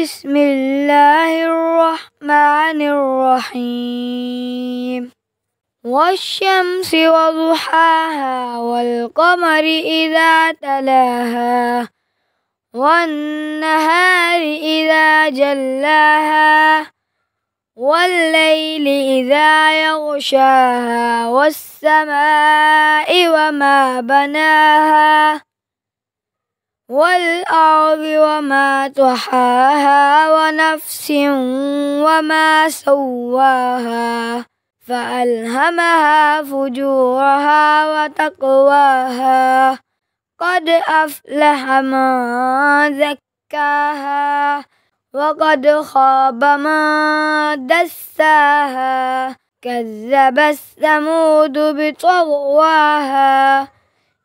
بسم الله الرحمن الرحيم والشمس وضحاها والقمر إذا تلاها والنهار إذا جلاها والليل إذا يغشاها والسماء وما بناها والأرض وما تحاها ونفس وما سواها فألهمها فجورها وتقواها قد أفلح من زكاها وقد خاب من دساها كذب الثمود بطغواها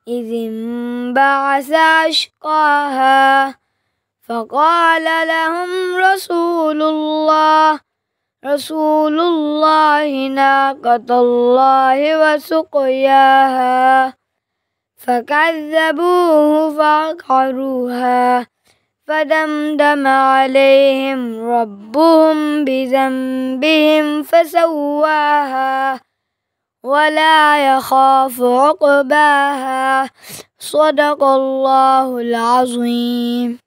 إذ انبعث أشقاها فقال لهم رسول الله رسول الله ناقة الله وسقياها فكذبوه فعقروها فدمدم عليهم ربهم بذنبهم فسواها ولا يخاف عقباها صدق الله العظيم